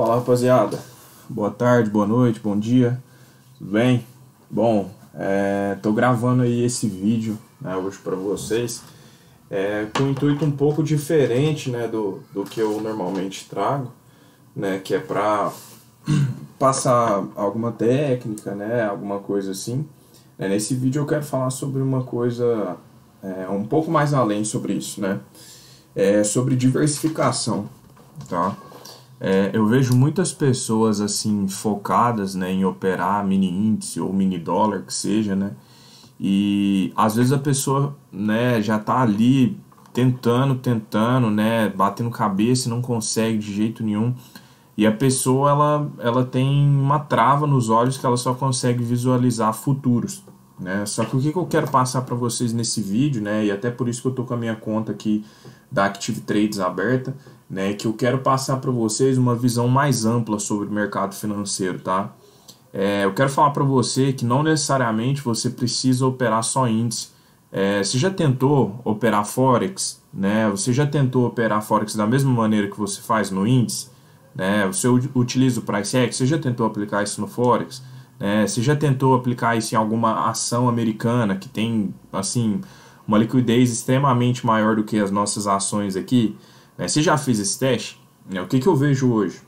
Fala rapaziada, boa tarde, boa noite, bom dia, tudo bem? Bom, é, tô gravando aí esse vídeo né, hoje para vocês é, com um intuito um pouco diferente né, do, do que eu normalmente trago, né, que é para passar alguma técnica, né, alguma coisa assim. É, nesse vídeo eu quero falar sobre uma coisa é, um pouco mais além sobre isso, né? É sobre diversificação, tá? É, eu vejo muitas pessoas assim focadas né, em operar mini índice ou mini dólar que seja, né? E às vezes a pessoa né, já tá ali tentando, tentando, né, batendo cabeça e não consegue de jeito nenhum. E a pessoa ela, ela tem uma trava nos olhos que ela só consegue visualizar futuros. Né? Só que o que, que eu quero passar para vocês nesse vídeo, né? E até por isso que eu tô com a minha conta aqui da Active Trades aberta, né, que eu quero passar para vocês uma visão mais ampla sobre o mercado financeiro, tá? É, eu quero falar para você que não necessariamente você precisa operar só índice. É, você já tentou operar forex, né? Você já tentou operar forex da mesma maneira que você faz no índice, né? Você utiliza o price action, você já tentou aplicar isso no forex, né? Você já tentou aplicar isso em alguma ação americana que tem assim uma liquidez extremamente maior do que as nossas ações aqui? Né? Se já fez esse teste, né, o que, que eu vejo hoje?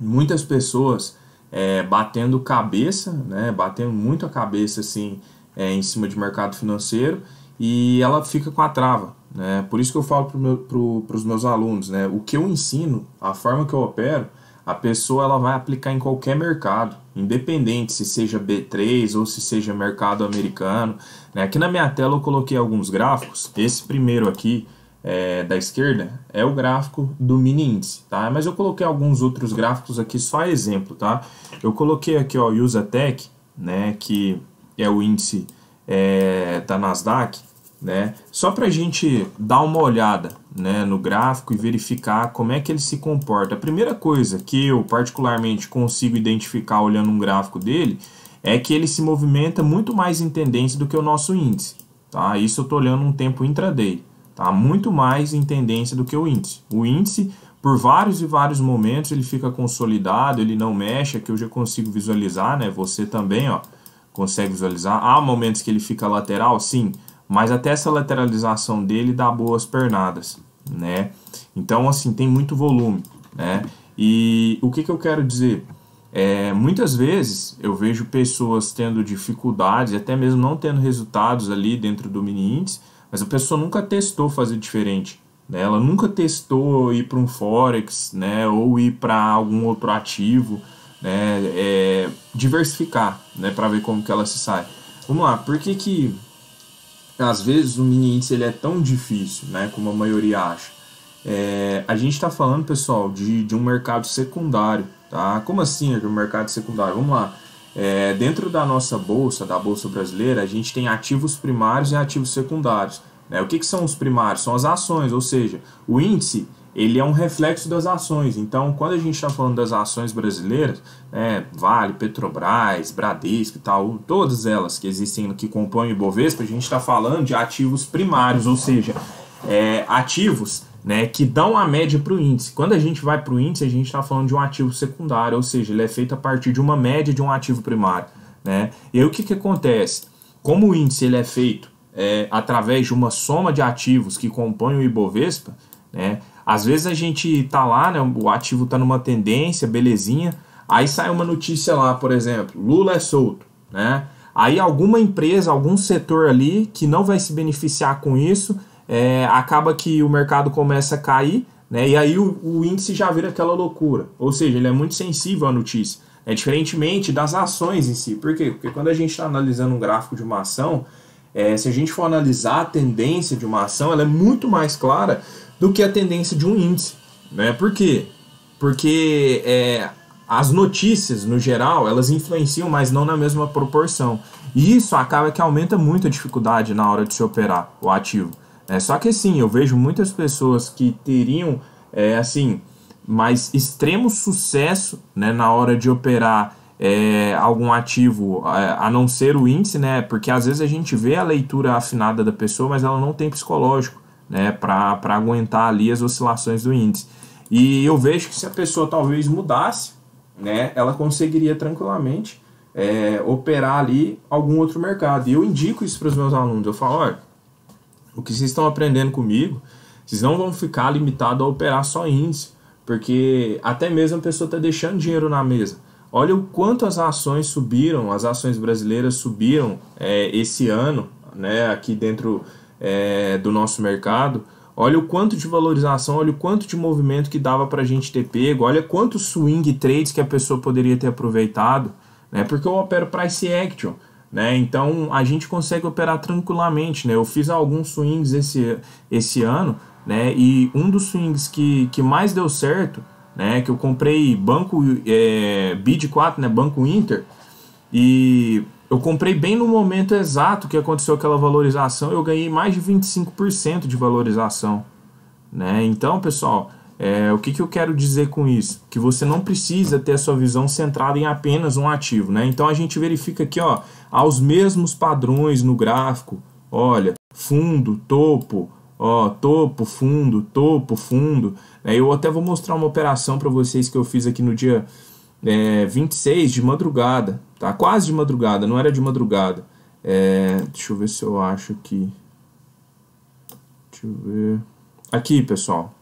Muitas pessoas é, batendo cabeça, né? batendo muito a cabeça assim, é, em cima de mercado financeiro e ela fica com a trava. Né? Por isso que eu falo para meu, pro, os meus alunos, né? o que eu ensino, a forma que eu opero, a pessoa ela vai aplicar em qualquer mercado, independente se seja B3 ou se seja mercado americano. Né? Aqui na minha tela eu coloquei alguns gráficos. Esse primeiro aqui é, da esquerda é o gráfico do mini índice, tá? Mas eu coloquei alguns outros gráficos aqui só exemplo, tá? Eu coloquei aqui, ó, USATEC, né, que é o índice é, da Nasdaq, né? Só para a gente dar uma olhada né, no gráfico e verificar como é que ele se comporta. A primeira coisa que eu particularmente consigo identificar olhando um gráfico dele é que ele se movimenta muito mais em tendência do que o nosso índice. Tá? Isso eu estou olhando um tempo intraday. Tá muito mais em tendência do que o índice. O índice, por vários e vários momentos, ele fica consolidado, ele não mexe, é que eu já consigo visualizar, né? Você também, ó, consegue visualizar. Há momentos que ele fica lateral, sim, mas até essa lateralização dele dá boas pernadas, né? Então, assim, tem muito volume, né? E o que, que eu quero dizer? É, muitas vezes eu vejo pessoas tendo dificuldades, até mesmo não tendo resultados ali dentro do mini índice, mas a pessoa nunca testou fazer diferente. Né? Ela nunca testou ir para um forex, né? Ou ir para algum outro ativo, né? É, diversificar, né? Para ver como que ela se sai. Vamos lá, por que que às vezes o mini índice ele é tão difícil, né? Como a maioria acha. É, a gente está falando, pessoal, de, de um mercado secundário, tá? Como assim, de um mercado secundário? Vamos lá. É, dentro da nossa bolsa, da bolsa brasileira, a gente tem ativos primários e ativos secundários. Né? O que, que são os primários? São as ações, ou seja, o índice ele é um reflexo das ações. Então, quando a gente está falando das ações brasileiras, né, Vale, Petrobras, Bradesco e tal, todas elas que existem, que compõem o Ibovespa, a gente está falando de ativos primários, ou seja, é, ativos né, que dão a média para o índice. Quando a gente vai para o índice, a gente está falando de um ativo secundário, ou seja, ele é feito a partir de uma média de um ativo primário. Né? E aí o que, que acontece? Como o índice ele é feito é, através de uma soma de ativos que compõem o Ibovespa, né, às vezes a gente está lá, né, o ativo está numa tendência, belezinha, aí sai uma notícia lá, por exemplo, Lula é solto, né? Aí alguma empresa, algum setor ali que não vai se beneficiar com isso, é, acaba que o mercado começa a cair, né? E aí o, o, índice já vira aquela loucura. Ou seja, ele é muito sensível à notícia. É né? diferentemente das ações em si. Por quê? Porque quando a gente está analisando um gráfico de uma ação, é, se a gente for analisar a tendência de uma ação, ela é muito mais clara do que a tendência de um índice. Né? Por quê? Porque é, as notícias, no geral, elas influenciam, mas não na mesma proporção. E isso acaba que aumenta muito a dificuldade na hora de se operar o ativo. É, só que assim, eu vejo muitas pessoas que teriam, é, assim, mais extremo sucesso né, na hora de operar é, algum ativo, é, a não ser o índice, né? Porque às vezes a gente vê a leitura afinada da pessoa, mas ela não tem psicológico né, para aguentar ali as oscilações do índice. E eu vejo que se a pessoa talvez mudasse, né, ela conseguiria tranquilamente é, operar ali algum outro mercado. E eu indico isso para os meus alunos. Eu falo, olha, o que vocês estão aprendendo comigo, vocês não vão ficar limitados a operar só índice, porque até mesmo a pessoa está deixando dinheiro na mesa. Olha o quanto as ações subiram, as ações brasileiras subiram é, esse ano, né, aqui dentro é, do nosso mercado. Olha o quanto de valorização, olha o quanto de movimento que dava para a gente ter pego, olha quantos swing trades que a pessoa poderia ter aproveitado, né? Porque eu opero price action. Né? Então a gente consegue operar tranquilamente. Né? Eu fiz alguns swings esse, esse ano né? e um dos swings que, que mais deu certo, né? que eu comprei banco é, BID 4, né? banco Inter, e eu comprei bem no momento exato que aconteceu aquela valorização, eu ganhei mais de 25% de valorização. Né? Então, pessoal, é, o que, que eu quero dizer com isso? Que você não precisa ter a sua visão centrada em apenas um ativo, né? Então a gente verifica aqui, ó, aos mesmos padrões no gráfico. Olha, fundo, topo, ó, topo, fundo, topo, fundo. É, eu até vou mostrar uma operação para vocês que eu fiz aqui no dia é, 26 de madrugada, tá? Quase de madrugada, não era de madrugada. É, deixa eu ver se eu acho aqui. Deixa eu ver. Aqui, pessoal,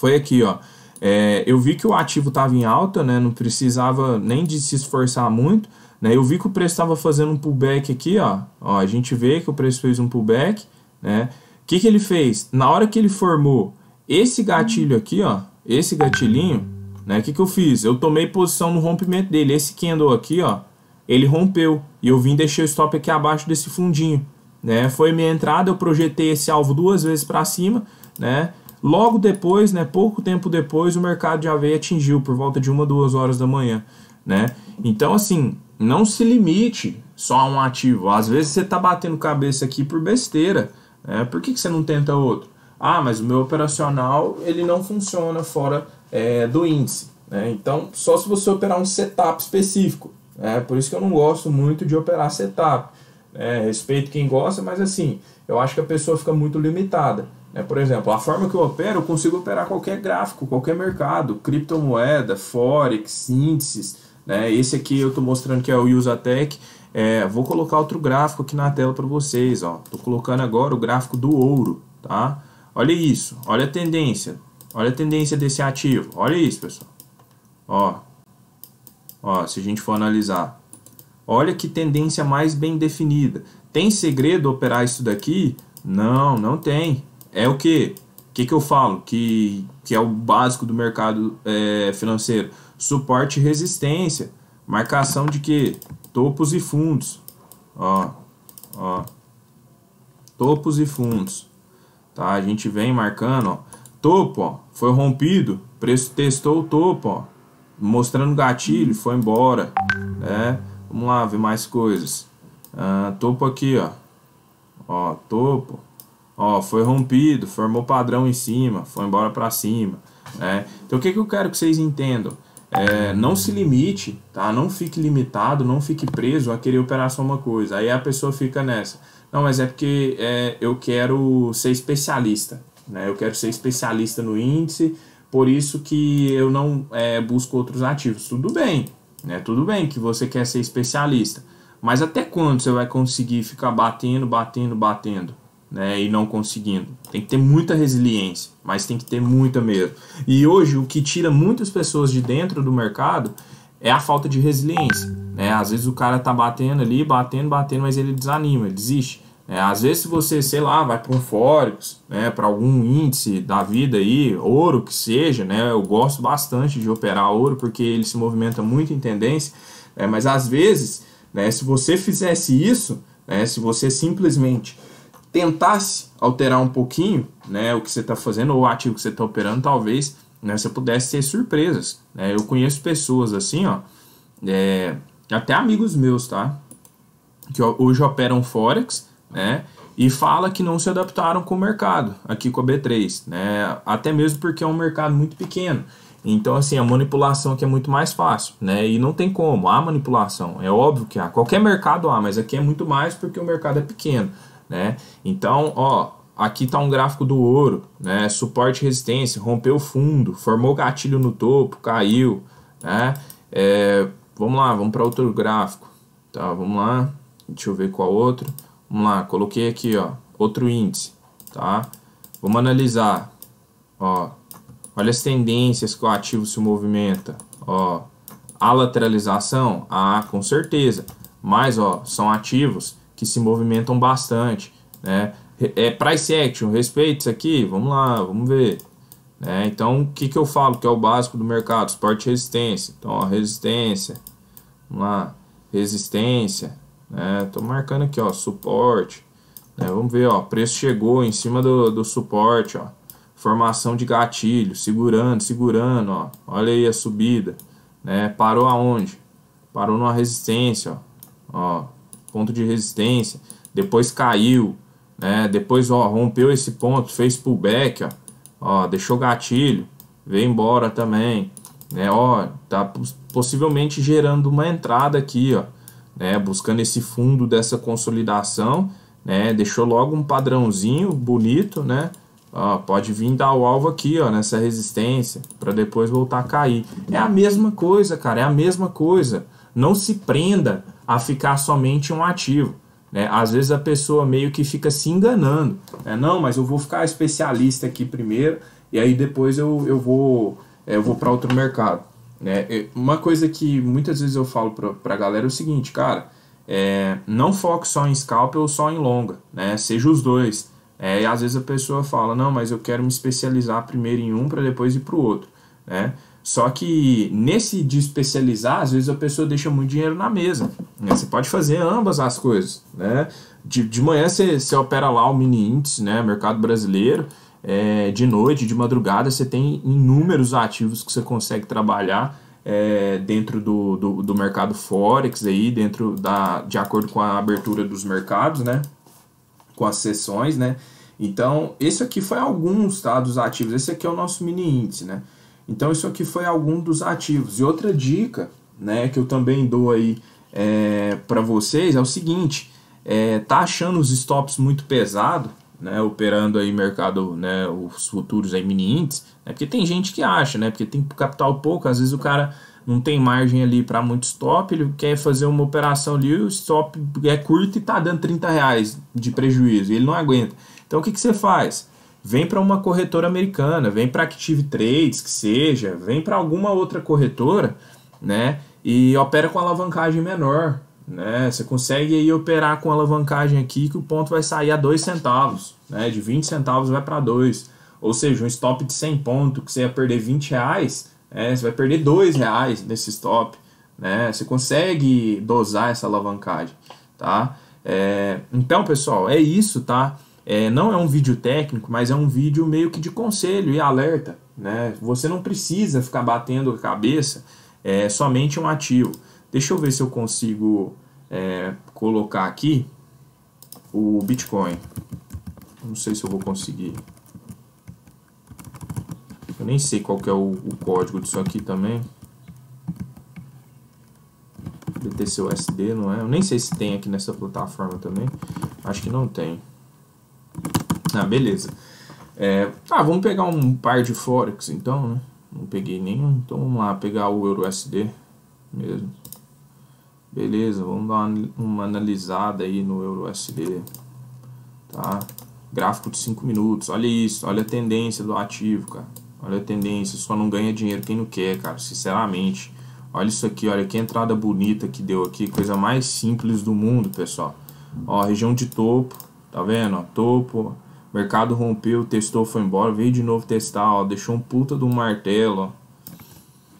foi aqui, ó. É, eu vi que o ativo estava em alta, né? Não precisava nem de se esforçar muito, né? Eu vi que o preço estava fazendo um pullback aqui, ó. ó. A gente vê que o preço fez um pullback, né? O que, que ele fez? Na hora que ele formou esse gatilho aqui, ó, esse gatilhinho, né? O que, que eu fiz? Eu tomei posição no rompimento dele. Esse candle aqui, ó, ele rompeu e eu vim deixar o stop aqui abaixo desse fundinho, né? Foi minha entrada, eu projetei esse alvo duas vezes para cima, né? Logo depois, né, pouco tempo depois, o mercado de aveia atingiu por volta de uma duas horas da manhã, né? Então assim, não se limite só a um ativo. Às vezes você tá batendo cabeça aqui por besteira, né? Por que, que você não tenta outro? Ah, mas o meu operacional ele não funciona fora é, do índice, né? Então só se você operar um setup específico. É né? por isso que eu não gosto muito de operar setup. É, respeito quem gosta, mas assim, eu acho que a pessoa fica muito limitada. Né? Por exemplo, a forma que eu opero, eu consigo operar qualquer gráfico, qualquer mercado, criptomoeda, forex, índices. Né? Esse aqui eu estou mostrando que é o Usatec. É, vou colocar outro gráfico aqui na tela para vocês. Estou colocando agora o gráfico do ouro. Tá? Olha isso, olha a tendência. Olha a tendência desse ativo. Olha isso, pessoal. Ó, ó, se a gente for analisar. Olha que tendência mais bem definida. Tem segredo operar isso daqui? Não, não tem é o que? O que, que eu falo? Que, que é o básico do mercado é, financeiro. Suporte e resistência. Marcação de que? Topos e fundos. Ó, ó. Topos e fundos. Tá? A gente vem marcando, ó. Topo, ó. Foi rompido. Preço testou o topo, ó. Mostrando gatilho, foi embora. Né? Vamos lá ver mais coisas. Ah, topo aqui, ó. Ó, topo. Ó, foi rompido, formou padrão em cima, foi embora para cima, né? Então o que, que eu quero que vocês entendam? É, não se limite, tá? Não fique limitado, não fique preso a querer operar só uma coisa. Aí a pessoa fica nessa. Não, mas é porque é, eu quero ser especialista, né? Eu quero ser especialista no índice, por isso que eu não é, busco outros ativos. Tudo bem, né? Tudo bem que você quer ser especialista, mas até quando você vai conseguir ficar batendo, batendo, batendo? né, e não conseguindo. Tem que ter muita resiliência, mas tem que ter muita mesmo. E hoje o que tira muitas pessoas de dentro do mercado é a falta de resiliência. Né? Às vezes o cara tá batendo ali, batendo, batendo, mas ele desanima, ele desiste. É, às vezes se você, sei lá, vai para um Forex, né, para algum índice da vida aí, ouro que seja, né, eu gosto bastante de operar ouro porque ele se movimenta muito em tendência, é, mas às vezes, né, se você fizesse isso, né, se você simplesmente tentasse alterar um pouquinho né, o que você está fazendo ou o ativo que você está operando, talvez né, você pudesse ter surpresas. Né? Eu conheço pessoas assim, ó, é, até amigos meus, tá? Que hoje operam Forex, né? E fala que não se adaptaram com o mercado aqui com a B3, né? Até mesmo porque é um mercado muito pequeno. Então, assim, a manipulação aqui é muito mais fácil, né? E não tem como, há manipulação. É óbvio que há. Qualquer mercado há, mas aqui é muito mais porque o mercado é pequeno né? Então, ó, aqui está um gráfico do ouro, né? Suporte e resistência, rompeu fundo, formou gatilho no topo, caiu, né? É, vamos lá, vamos para outro gráfico. Tá, vamos lá. Deixa eu ver qual outro. Vamos lá, coloquei aqui, ó, outro índice, tá? Vamos analisar. Ó, olha as tendências que o ativo se movimenta, ó. A lateralização, ah, com certeza. Mas, ó, são ativos que se movimentam bastante, né? É price action, respeito isso aqui, vamos lá, vamos ver. Né? Então, o que, que eu falo que é o básico do mercado? Suporte e resistência. Então, ó, resistência, vamos lá, resistência, né? Tô marcando aqui, ó, suporte, né? Vamos ver, ó, preço chegou em cima do, do suporte, ó. Formação de gatilho, segurando, segurando, ó. Olha aí a subida, né? Parou aonde? Parou numa resistência, ó. Ó, ponto de resistência, depois caiu, né? Depois ó, rompeu esse ponto, fez pullback, ó, ó deixou gatilho, veio embora também, né? Ó, tá possivelmente gerando uma entrada aqui, ó, né? Buscando esse fundo dessa consolidação, né? Deixou logo um padrãozinho bonito, né? Ó, pode vir dar o alvo aqui, ó, nessa resistência, para depois voltar a cair. É a mesma coisa, cara, é a mesma coisa. Não se prenda a ficar somente um ativo. Né? Às vezes a pessoa meio que fica se enganando. Né? Não, mas eu vou ficar especialista aqui primeiro e aí depois eu, eu vou, é, eu vou para outro mercado. Né? Uma coisa que muitas vezes eu falo para a galera é o seguinte, cara, é, não foque só em scalpel ou só em longa, né? seja os dois. É, e às vezes a pessoa fala, não, mas eu quero me especializar primeiro em um para depois ir para o outro. Né? Só que nesse de especializar, às vezes a pessoa deixa muito dinheiro na mesa. Né? Você pode fazer ambas as coisas. Né? De, de manhã você, você opera lá o mini índice, né? mercado brasileiro. É, de noite, de madrugada, você tem inúmeros ativos que você consegue trabalhar é, dentro do, do, do, mercado Forex, aí, dentro da, de acordo com a abertura dos mercados, né? com as sessões. Né? Então, esse aqui foi alguns tá, dos ativos. Esse aqui é o nosso mini índice. Né? Então isso aqui foi algum dos ativos. E outra dica, né, que eu também dou aí é, para vocês é o seguinte: é, tá achando os stops muito pesado, né, operando aí mercado, né, os futuros aí mini índices, né, porque tem gente que acha, né, porque tem capital pouco, às vezes o cara não tem margem ali para muito stop, ele quer fazer uma operação ali, o stop é curto e tá dando 30 reais de prejuízo, ele não aguenta. Então o que, que você faz? vem para uma corretora americana, vem para Active Trades, que seja, vem para alguma outra corretora, né? E opera com alavancagem menor, né? Você consegue aí operar com alavancagem aqui que o ponto vai sair a 2 centavos, né? De 20 centavos vai para 2. Ou seja, um stop de 100 pontos que você ia perder 20 reais, né, você vai perder 2 reais nesse stop, né? Você consegue dosar essa alavancagem, tá? É... Então, pessoal, é isso, tá? É, não é um vídeo técnico, mas é um vídeo meio que de conselho e alerta. Né? Você não precisa ficar batendo a cabeça, é somente um ativo. Deixa eu ver se eu consigo é, colocar aqui o Bitcoin. Não sei se eu vou conseguir. Eu nem sei qual que é o, o código disso aqui também. BTC USD, não é? Eu nem sei se tem aqui nessa plataforma também. Acho que não tem. Ah, beleza. É, ah, vamos pegar um par de Forex então, né? Não peguei nenhum, então vamos lá pegar o Euro USD mesmo. Beleza, vamos dar uma, uma analisada aí no Euro USD, tá? Gráfico de 5 minutos, olha isso, olha a tendência do ativo, cara. Olha a tendência, só não ganha dinheiro quem não quer, cara, sinceramente. Olha isso aqui, olha que entrada bonita que deu aqui, coisa mais simples do mundo, pessoal. Ó, região de topo, Tá vendo? Ó, topo. Mercado rompeu, testou, foi embora. Veio de novo testar, ó. Deixou um puta de um martelo, ó.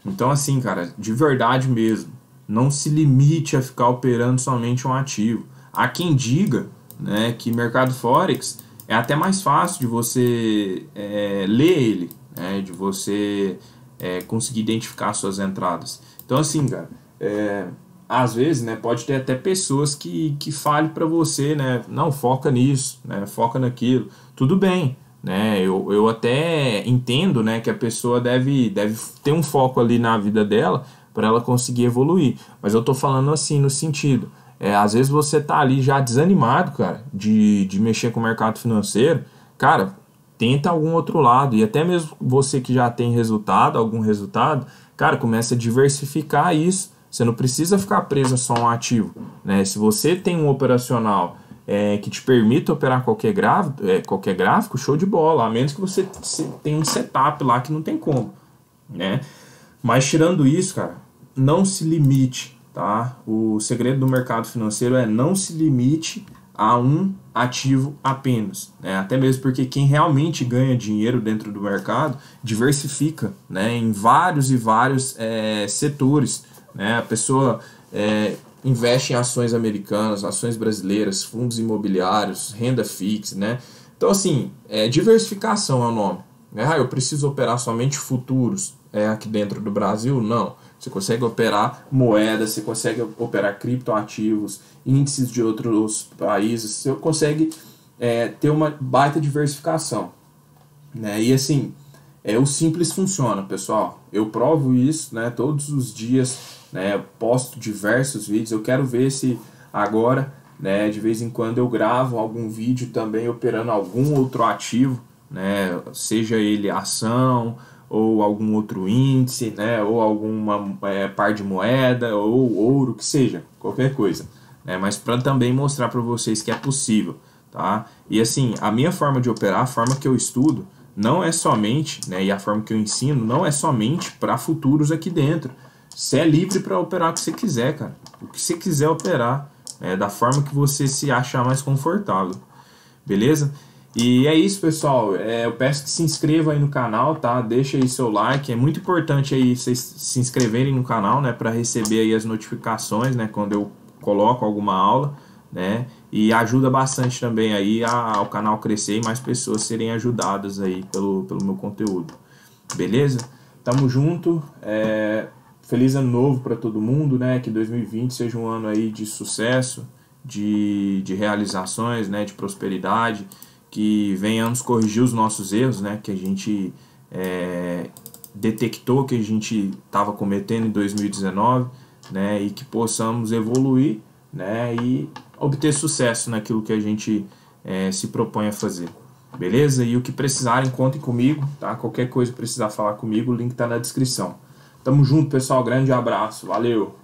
Então, assim, cara, de verdade mesmo. Não se limite a ficar operando somente um ativo. Há quem diga né, que mercado Forex é até mais fácil de você é, ler ele, né, de você é, conseguir identificar suas entradas. Então, assim, cara, é, às vezes, né, pode ter até pessoas que, que falem para você, né, não, foca nisso, né, foca naquilo. Tudo bem, né, eu, eu até entendo, né, que a pessoa deve, deve ter um foco ali na vida dela para ela conseguir evoluir. Mas eu tô falando assim, no sentido, é, às vezes você tá ali já desanimado, cara, de, de mexer com o mercado financeiro, cara, tenta algum outro lado. E até mesmo você que já tem resultado, algum resultado, cara, começa a diversificar isso você não precisa ficar preso a só um ativo. Né? Se você tem um operacional é, que te permita operar qualquer, gráfico, é, qualquer gráfico, show de bola, a menos que você tenha um setup lá que não tem como. Né? Mas tirando isso, cara, não se limite. Tá? O segredo do mercado financeiro é não se limite a um ativo apenas, né? até mesmo porque quem realmente ganha dinheiro dentro do mercado diversifica né? em vários e vários é, setores. Né? A pessoa é, investe em ações americanas, ações brasileiras, fundos imobiliários, renda fixa. Né? Então, assim, é, diversificação é o nome. Né? Ah, eu preciso operar somente futuros é, aqui dentro do Brasil? Não. Você consegue operar moedas, você consegue operar criptoativos, índices de outros países, você consegue é, ter uma baita diversificação. Né? E assim, é, o simples funciona, pessoal. Eu provo isso né, todos os dias, né, posto diversos vídeos. Eu quero ver se agora, né, de vez em quando, eu gravo algum vídeo também operando algum outro ativo, né, seja ele ação ou algum outro índice, né, ou alguma é, par de moeda ou ouro, que seja, qualquer coisa. Né, mas para também mostrar para vocês que é possível. Tá? E assim, a minha forma de operar, a forma que eu estudo, não é somente, né, e a forma que eu ensino, não é somente para futuros aqui dentro. Você é livre para operar o que você quiser, cara. O que você quiser operar, né, da forma que você se achar mais confortável. Beleza? E é isso, pessoal. É, eu peço que se inscreva aí no canal, tá? Deixa aí seu like. É muito importante aí vocês se inscreverem no canal, né? Para receber aí as notificações, né? Quando eu coloco alguma aula né? E ajuda bastante também aí ao canal crescer e mais pessoas serem ajudadas aí pelo, pelo meu conteúdo. Beleza? Tamo junto. É... Feliz ano novo para todo mundo, né? Que 2020 seja um ano aí de sucesso, de, de realizações, né? De prosperidade, que venhamos corrigir os nossos erros, né? Que a gente é, detectou que a gente estava cometendo em 2019, né? E que possamos evoluir né, e obter sucesso naquilo que a gente é, se propõe a fazer. Beleza? E o que precisarem, contem comigo, tá? Qualquer coisa precisar falar comigo, o link tá na descrição. Tamo junto, pessoal. Grande abraço. Valeu!